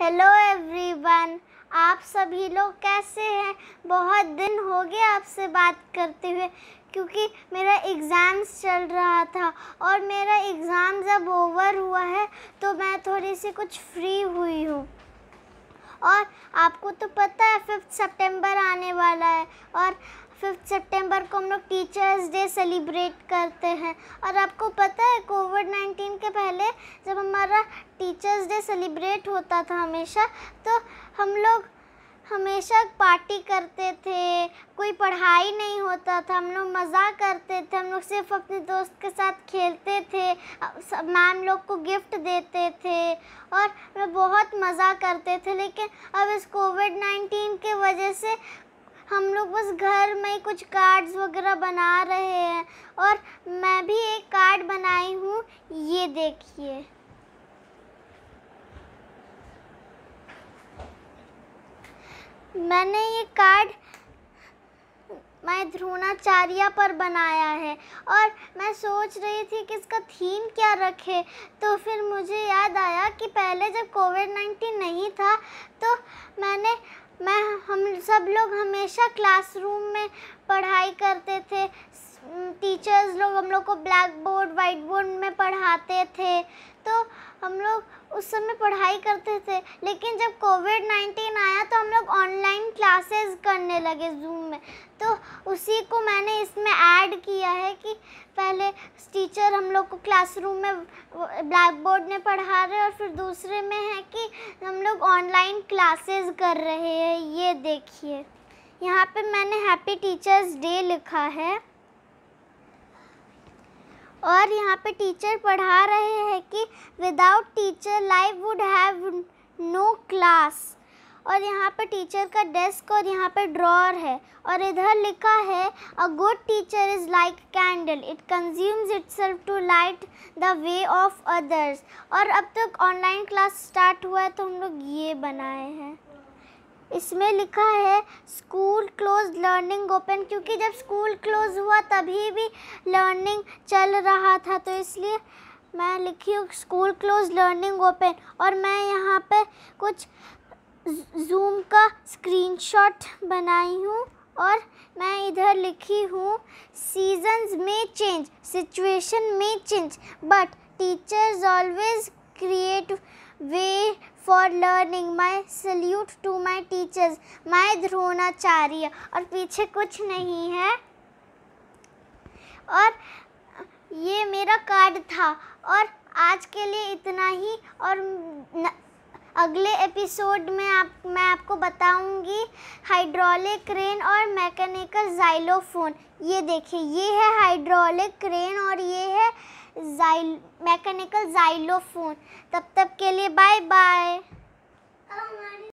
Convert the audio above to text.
hello everyone आप सभी लोग कैसे हैं बहुत दिन हो गए आपसे बात करते हुए क्योंकि मेरा एग्ज़ाम्स चल रहा था और मेरा एग्ज़ाम जब ओवर हुआ है तो मैं थोड़ी सी कुछ फ्री हुई हूँ और आपको तो पता है फिफ्थ सितंबर आने वाला है और फिफ्थ सितंबर को हम लोग टीचर्स डे सेलिब्रेट करते हैं और आपको पता है कोविड नाइन्टीन के पहले जब हमारा टीचर्स डे सेलिब्रेट होता था हमेशा तो हम लोग हमेशा पार्टी करते थे कोई पढ़ाई नहीं होता था हम लोग मज़ा करते थे हम लोग सिर्फ अपने दोस्त के साथ खेलते थे मैम लोग को गिफ्ट देते थे और बहुत मज़ा करते थे लेकिन अब इस कोविड नाइन्टीन के वजह से हम लोग बस घर में कुछ कार्ड्स वगैरह बना रहे हैं और मैं भी एक कार्ड बनाई हूँ ये देखिए मैंने ये कार्ड मैं ध्रोणाचार्य पर बनाया है और मैं सोच रही थी कि इसका थीम क्या रखे तो फिर मुझे याद आया कि पहले जब कोविड नाइन्टीन नहीं था तो मैंने मैं हम सब लोग हमेशा क्लासरूम में पढ़ाई करते थे टीचर्स लोग हम लोग को ब्लैक बोर्ड वाइट बोर्ड में पढ़ाते थे तो हम लोग उस समय पढ़ाई करते थे लेकिन जब कोविड नाइन्टीन आया तो हम लोग ऑनलाइन क्लासेस करने लगे जूम में उसी को मैंने इसमें ऐड किया है कि पहले टीचर हम लोग को क्लासरूम में ब्लैक बोर्ड में पढ़ा रहे और फिर दूसरे में है कि हम लोग ऑनलाइन क्लासेस कर रहे हैं ये देखिए यहाँ पे मैंने हैप्पी टीचर्स डे लिखा है और यहाँ पे टीचर पढ़ा रहे हैं कि without teacher life would have no class और यहाँ पर टीचर का डेस्क और यहाँ पर ड्रॉर है और इधर लिखा है a good teacher is like candle it consumes itself to light the way of others और अब तक ऑनलाइन क्लास स्टार्ट हुआ है तो हम लोग ये बनाए हैं इसमें लिखा है स्कूल क्लोज लर्निंग ओपन क्योंकि जब स्कूल क्लोज हुआ तभी भी लर्निंग चल रहा था तो इसलिए मैं लिखी हूँ स्कूल क्लोज लर्निंग ओपन और मैं यहाँ पे कुछ जूम का स्क्रीनशॉट बनाई हूँ और मैं इधर लिखी हूँ सीजन्स में चेंज सिचुएशन में change but teachers always create way for learning my salute to my teachers my Dronacharya और पीछे कुछ नहीं है और ये मेरा कार्ड था और आज के लिए इतना ही और न, अगले एपिसोड में आप मैं आपको बताऊंगी हाइड्रोलिक क्रेन और मैकेनिकल जाइलोफोन ये देखिए ये है हाइड्रोलिक क्रेन और ये है जाइल मैकेनिकल जाइलोफोन तब तक के लिए बाय बाय